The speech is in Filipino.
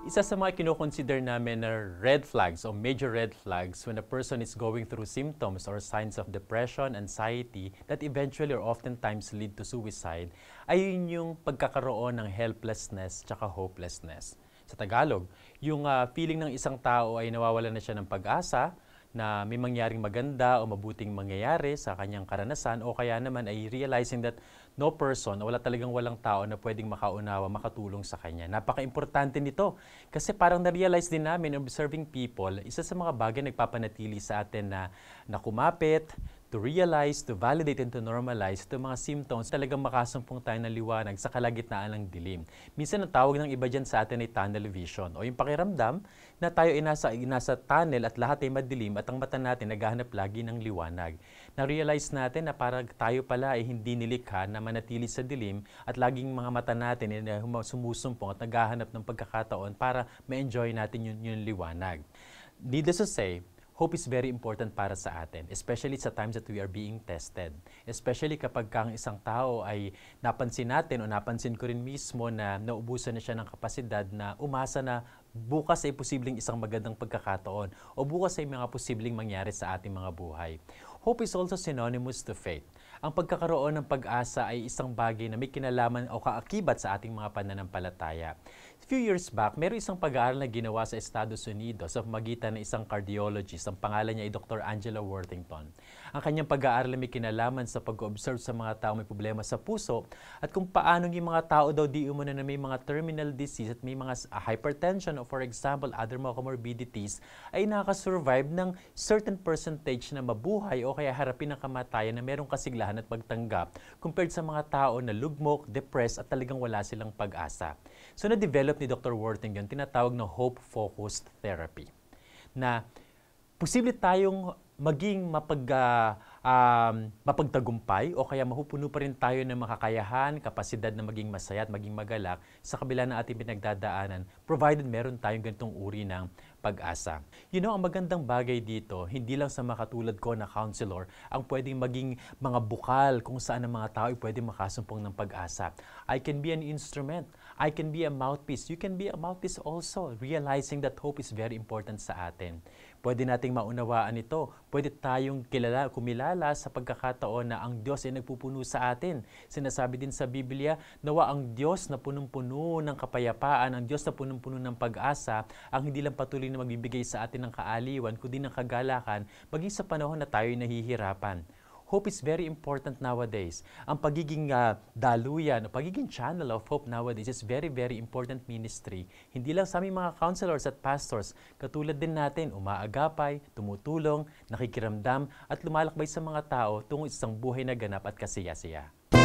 Isa sa mga kinoconsider namin na red flags o major red flags when a person is going through symptoms or signs of depression, anxiety that eventually or oftentimes lead to suicide, ay yun yung pagkakaroon ng helplessness tsaka hopelessness. Sa Tagalog, yung uh, feeling ng isang tao ay nawawala na siya ng pag-asa, na may mangyaring maganda o mabuting mangyayari sa kanyang karanasan o kaya naman ay realizing that no person o wala talagang walang tao na pwedeng makaunawa, makatulong sa kanya. Napaka-importante nito kasi parang na-realize din namin observing people, isa sa mga bagay nagpapanatili sa atin na, na kumapit, to realize, to validate, and to normalize itong mga symptoms, talagang makasumpong tayo ng liwanag sa kalagitnaan ng dilim. Minsan ang tawag ng iba dyan sa atin ay tunnel vision o yung pakiramdam na tayo ay nasa, nasa tunnel at lahat ay madilim at ang mata natin naghahanap lagi ng liwanag. Na-realize natin na parang tayo pala ay hindi nilikha na manatili sa dilim at laging mga mata natin ay sumusumpong at naghahanap ng pagkakataon para ma-enjoy natin yung, yung liwanag. Needless to say, Hope is very important para sa atin, especially sa times that we are being tested. Especially kapag kang isang tao ay napansin natin o napansin ko rin mismo na naubusan na siya ng kapasidad na umasa na bukas ay posibleng isang magandang pagkakataon o bukas ay mga posibleng mangyari sa ating mga buhay. Hope is also synonymous to faith. Ang pagkakaroon ng pag-asa ay isang bagay na may kinalaman o kaakibat sa ating mga pananampalataya. few years back, meron isang pag-aaral na ginawa sa Estados Unidos sa magitan ng isang cardiologist. Ang pangalan niya ay Dr. Angela Worthington. Ang kanyang pag-aaral may kinalaman sa pag-observe sa mga tao may problema sa puso at kung paano yung mga tao daw di umano na may mga terminal disease at may mga ah, hypertension o for example other mga comorbidities ay nakasurvive ng certain percentage na mabuhay o kaya harapin ang kamatayan na merong kasiglahan kapistahan at pagtanggap compared sa mga tao na lugmok, depressed at talagang wala silang pag-asa. So na-develop ni Dr. Worthing yung tinatawag na hope-focused therapy na posible tayong maging mapag, uh, um, mapagtagumpay o kaya mahupuno pa rin tayo ng makakayahan, kapasidad na maging masaya at maging magalak sa kabila ng ating pinagdadaanan provided meron tayong ganitong uri ng pag-asa. You know, ang magandang bagay dito, hindi lang sa makatulad ko na counselor ang pwedeng maging mga bukal kung saan ang mga tao ay pwedeng makasumpong ng pag-asa. I can be an instrument I can be a mouthpiece. You can be a mouthpiece also, realizing that hope is very important sa atin. Pwede nating maunawaan ito. Pwede tayong kilala, kumilala sa pagkakataon na ang Diyos ay nagpupuno sa atin. Sinasabi din sa Biblia, nawa ang Diyos na punong-puno ng kapayapaan, ang Diyos na punong-puno ng pag-asa, ang hindi lang patuloy na magbibigay sa atin ng kaaliwan, kundi ng kagalakan, maging sa panahon na tayo'y nahihirapan hope is very important nowadays. Ang pagiging uh, daluyan, pagiging channel of hope nowadays is very, very important ministry. Hindi lang sa aming mga counselors at pastors, katulad din natin, umaagapay, tumutulong, nakikiramdam, at lumalakbay sa mga tao tungo isang buhay na ganap at kasiyasiya.